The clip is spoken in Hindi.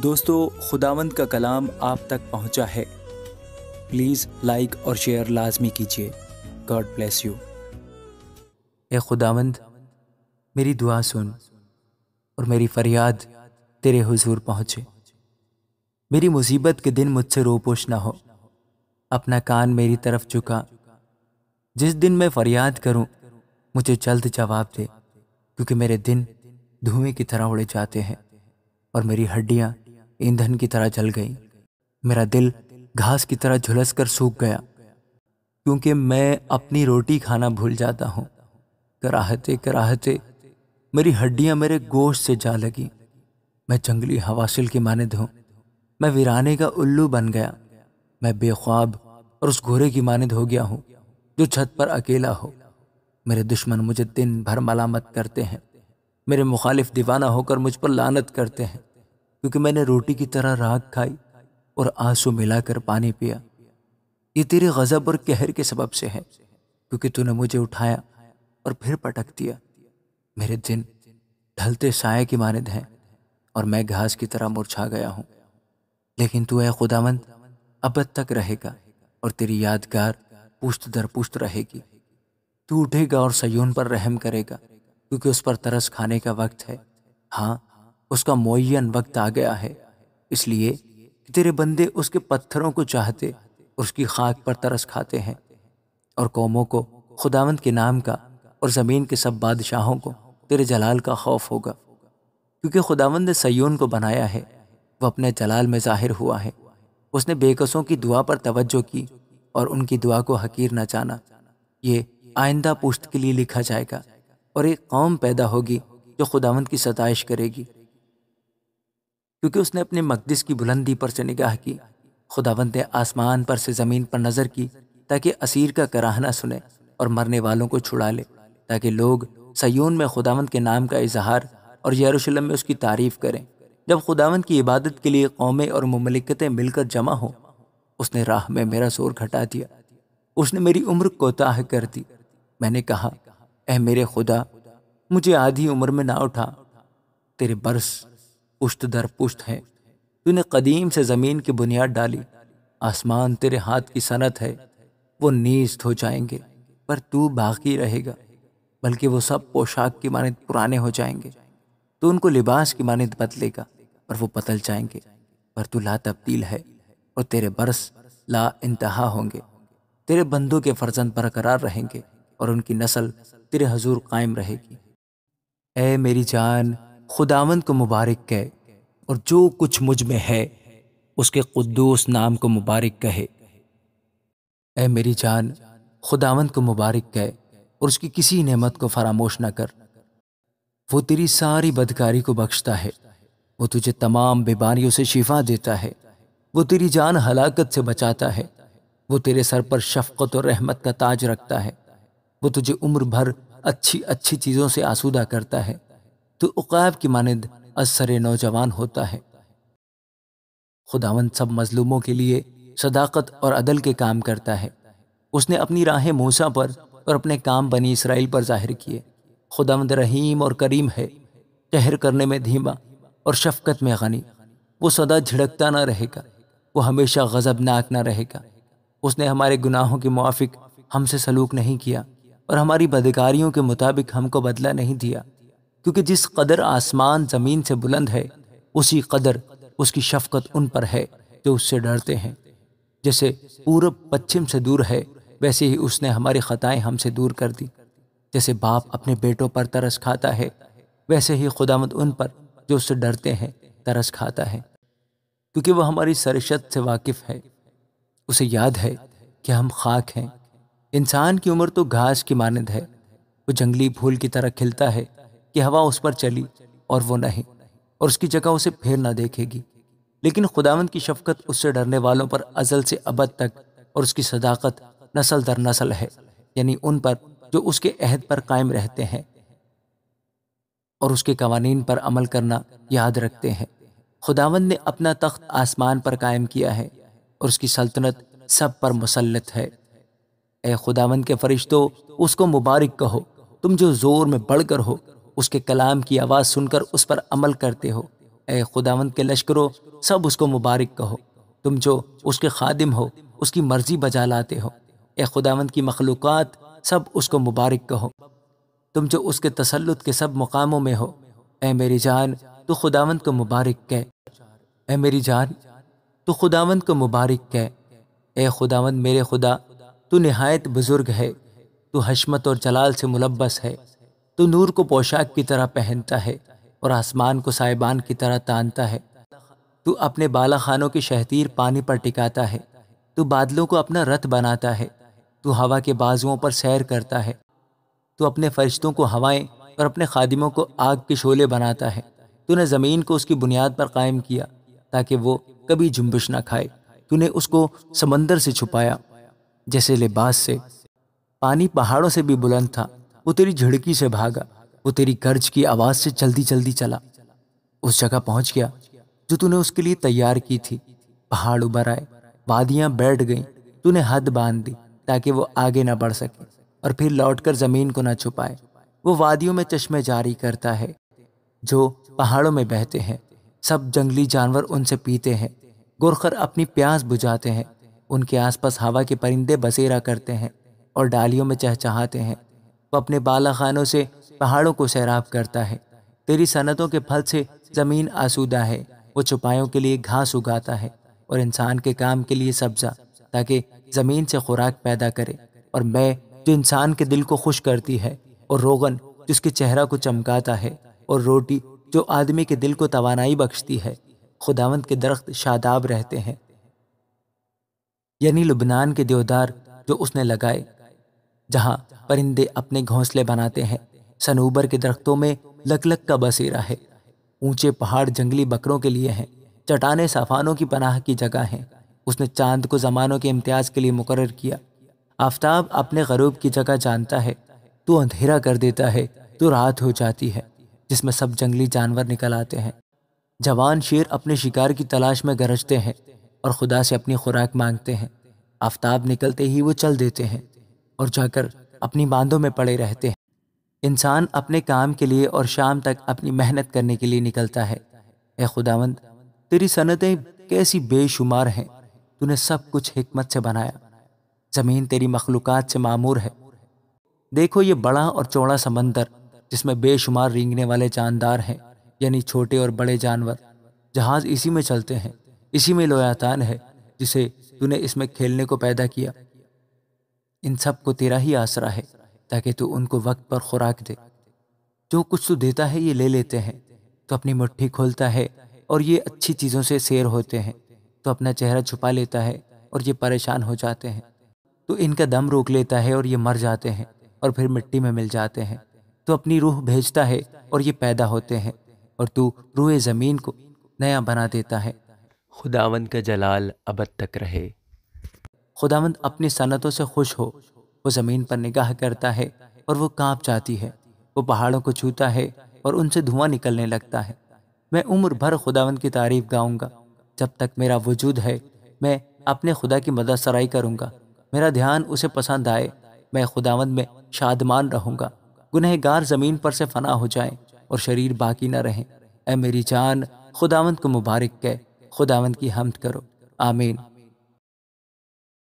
दोस्तों खुदावंद का कलाम आप तक पहुंचा है प्लीज़ लाइक और शेयर लाजमी कीजिए गॉड ब्लेस यू ए खुदावंद मेरी दुआ सुन और मेरी फरियाद तेरे हुजूर पहुँचे मेरी मुसीबत के दिन मुझसे रोपोश ना हो अपना कान मेरी तरफ झुका जिस दिन मैं फरियाद करूं मुझे जल्द जवाब दे क्योंकि मेरे दिन धुएं की तरह उड़े जाते हैं और मेरी हड्डियां ईंधन की तरह जल गई मेरा दिल घास की तरह झुलस कर सूख गया क्योंकि मैं अपनी रोटी खाना भूल जाता हूँ कराहते कराहते मेरी हड्डियाँ मेरे गोश से जा लगी मैं जंगली हवासिल की मानद हूँ मैं वीराने का उल्लू बन गया मैं बेख्वाब और उस घोरे की मानद हो गया हूँ जो छत पर अकेला हो मेरे दुश्मन मुझे दिन भर मलामत करते हैं मेरे मुखालिफ दीवाना होकर मुझ पर लानत करते हैं क्योंकि मैंने रोटी की तरह राख खाई और आंसू मिलाकर पानी पिया ये तेरे गज़ब और कहर के सबब से है क्योंकि तूने मुझे उठाया और फिर पटक दिया मेरे दिन ढलते साय की मानद हैं और मैं घास की तरह मुरछा गया हूँ लेकिन तू है खुदावंद अब तक रहेगा और तेरी यादगार पुश्त दर पुश्त रहेगी तू उठेगा और सयून पर रहम करेगा क्योंकि उस पर तरस खाने का वक्त है हाँ उसका मुन वक्त आ गया है इसलिए तेरे बंदे उसके पत्थरों को चाहते उसकी खाक पर तरस खाते हैं और कौमों को खुदावंत के नाम का और ज़मीन के सब बादशाहों को तेरे जलाल का खौफ होगा क्योंकि खुदावंद ने सयून को बनाया है वह अपने जलाल में जाहिर हुआ है उसने बेकसों की दुआ पर तवज्जो की और उनकी दुआ को हकीर न जाना ये आइंदा पुश्त के लिए लिखा जाएगा और एक कौम पैदा होगी जो खुदावंत की सतश करेगी क्योंकि उसने अपने मकदस की बुलंदी पर से निगाह की खुदावंद ने आसमान पर से ज़मीन पर नज़र की ताकि असीर का कराहना सुने और मरने वालों को छुड़ा ले ताकि लोग सयून में खुदावंद के नाम का इजहार और यरूशलेम में उसकी तारीफ़ करें जब खुदावंद की इबादत के लिए कौमें और ममलिकतें मिलकर जमा हों उसने राह में मेरा जोर घटा दिया उसने मेरी उम्र कोताह कर दी मैंने कहा अह मेरे खुदा मुझे आधी उम्र में ना उठा तेरे बरस पुश्त दर पुष्ट है तूने कदीम से ज़मीन की बुनियाद डाली आसमान तेरे हाथ की सनत है वो नीस्त हो जाएंगे पर तू बाकी रहेगा बल्कि वो सब पोशाक की मानद पुराने हो जाएंगे तो उनको लिबास की मानित बदलेगा और वो बदल जाएंगे पर तू ला तब्दील है और तेरे बरस ला इंतहा होंगे तेरे बंदों के फर्जंद बरकरार रहेंगे और उनकी नस्ल तेरे हजूर कायम रहेगी ए मेरी जान खुदावंद को मुबारक कहे और जो कुछ मुझ में है उसके कुद्दूस नाम को मुबारक कहे ऐ मेरी जान खुदावंद को मुबारक कहे और उसकी किसी नेमत को फरामोश ना कर वो तेरी सारी बदकारी को बख्शता है वो तुझे तमाम बीमारियों से शिफा देता है वो तेरी जान हलाकत से बचाता है वो तेरे सर पर शफकत और रहमत का ताज रखता है वो तुझे उम्र भर अच्छी अच्छी चीज़ों से आसूदा करता है तो उकाब की मानद असर नौजवान होता है खुदावन सब मजलूमों के लिए सदाकत और अदल के काम करता है उसने अपनी राहें मूसा पर और अपने काम बनी इसराइल पर जाहिर किए खुदावंद रहीम और करीम है कहर करने में धीमा और शफकत में गनी वो सदा झिड़कता ना रहेगा वो हमेशा गजबनाक ना रहेगा उसने हमारे गुनाहों के मुआफिक हमसे सलूक नहीं किया और हमारी बदकारियों के मुताबिक हमको बदला नहीं दिया क्योंकि जिस कदर आसमान ज़मीन से बुलंद है उसी कदर उसकी शफकत उन पर है जो उससे डरते हैं जैसे पूर्व पश्चिम से दूर है वैसे ही उसने हमारी ख़ताएं हमसे दूर कर दी जैसे बाप अपने बेटों पर तरस खाता है वैसे ही खुदामद उन पर जो उससे डरते हैं तरस खाता है क्योंकि वह हमारी सरिशत से वाकिफ़ है उसे याद है कि हम खाक हैं इंसान की उम्र तो घास की मानद है वो जंगली फूल की तरह खिलता है कि हवा उस पर चली और वो नहीं और उसकी जगह उसे फिर ना देखेगी लेकिन खुदावंद की शफकत उससे डरने वालों पर अजल से अबद तक और उसकी सदाकत नसल दर नसल है यानी उन पर जो उसके अहद पर कायम रहते हैं और उसके कवानीन पर अमल करना याद रखते हैं खुदावंद ने अपना तख्त आसमान पर कायम किया है और उसकी सल्तनत सब पर मुसलत है ए खुदावंद के फरिश्तों उसको मुबारक कहो तुम जो जोर में बढ़कर हो उसके कलाम की आवाज़ सुनकर उस पर अमल करते हो ए खुदावंद के लश्करों सब उसको मुबारक कहो तुम जो उसके खादिम हो उसकी मर्ज़ी बजा लाते हो ए खुदावंद की मखलूक सब उसको मुबारक कहो तुम जो उसके तसलुत के सब मुकामों में हो ए मेरी जान तो खुदावंद को मुबारक कह ए मेरी जान तो खुदावंद को मुबारक कह ए खुदावंद मेरे खुदा तू नहायत बुज़ुर्ग है तू हशमत और जलाल से मुलबस है तो नूर को पोशाक की तरह पहनता है और आसमान को साइबान की तरह तानता है तू अपने बाला खानों की शहतीर पानी पर टिकाता है तू बादलों को अपना रथ बनाता है तू हवा के बाजुओं पर सैर करता है तू अपने फरिश्तों को हवाएं और अपने खादिमों को आग के शोले बनाता है तूने ज़मीन को उसकी बुनियाद पर कायम किया ताकि वो कभी जुम्बश ना खाए तूने उसको समंदर से छुपाया जैसे लिबास से पानी पहाड़ों से भी बुलंद था वो तेरी झड़की से भागा वो तेरी कर्ज की आवाज से जल्दी जल्दी चला उस जगह पहुंच गया जो तूने उसके लिए तैयार की थी पहाड़ उबर आए वादियां बैठ गईं तूने हद बांध दी ताकि वो आगे ना बढ़ सके और फिर लौटकर जमीन को ना छुपाए वो वादियों में चश्मे जारी करता है जो पहाड़ों में बहते हैं सब जंगली जानवर उनसे पीते हैं गोरखर अपनी प्यास बुझाते हैं उनके आसपास हवा के परिंदे बसेरा करते हैं और डालियों में चहचहाते हैं वो अपने बाला खानों से पहाड़ों को सैराब करता है तेरी सनतों के फल से ज़मीन आसूदा है वो छुपायों के लिए घास उगाता है और इंसान के काम के लिए सब्ज़ा ताकि ज़मीन से खुराक पैदा करे और मैं जो इंसान के दिल को खुश करती है और रोगन जिसके चेहरा को चमकाता है और रोटी जो आदमी के दिल को तवानाई बख्शती है खुदावंत के दरख्त शादाब रहते हैं यानी लुबनान के देवदार जो उसने लगाए जहाँ परिंदे अपने घोंसले बनाते हैं सनूबर के दरख्तों में लकलक का बसेरा है ऊंचे पहाड़ जंगली बकरों के लिए हैं चटाने साफानों की पनाह की जगह हैं उसने चांद को जमानों के इम्तियाज के लिए मुकर किया आफ्ताब अपने गरूब की जगह जानता है तो अंधेरा कर देता है तो रात हो जाती है जिसमें सब जंगली जानवर निकल आते हैं जवान शेर अपने शिकार की तलाश में गरजते हैं और खुदा से अपनी खुराक मांगते हैं आफ्ताब निकलते ही वो चल देते हैं और जाकर अपनी बांधों में पड़े रहते हैं इंसान अपने काम के लिए और शाम तक अपनी मेहनत करने के लिए निकलता है ए खुदावंद तेरी सनतें कैसी बेशुमार हैं तूने सब कुछ हिकमत से बनाया ज़मीन तेरी मखलूकत से मामूर है देखो ये बड़ा और चौड़ा समंदर जिसमें बेशुमार रेंगने वाले जानदार हैं यानी छोटे और बड़े जानवर जहाज़ इसी में चलते हैं इसी में लोयातान है जिसे तूने इसमें खेलने को पैदा किया इन सब को तेरा ही आसरा है ताकि तू उनको वक्त पर खुराक दे जो कुछ तू देता है ये ले लेते हैं तो अपनी मुट्ठी खोलता है और ये अच्छी चीज़ों से शेर होते हैं तो अपना चेहरा छुपा लेता है और ये परेशान हो जाते हैं तो इनका दम रोक लेता है और ये मर जाते हैं और फिर मिट्टी में मिल जाते हैं तो अपनी रूह भेजता है और ये पैदा होते हैं और तू रूह ज़मीन को नया बना देता है खुदावन का जलाल अब तक रहे खुदावंद अपनी सनतों से खुश हो वो ज़मीन पर निगाह करता है और वो कांप जाती है वो पहाड़ों को छूता है और उनसे धुआं निकलने लगता है मैं उम्र भर खुदावंद की तारीफ गाऊंगा जब तक मेरा वजूद है मैं अपने खुदा की मदद सराई करूंगा मेरा ध्यान उसे पसंद आए मैं खुदावंद में शादमान रहूंगा गुनहगार ज़मीन पर से फना हो जाए और शरीर बाकी न रहें ऐ मेरी जान खुदावंद को मुबारक कह खुदावंद की हमद करो आमीन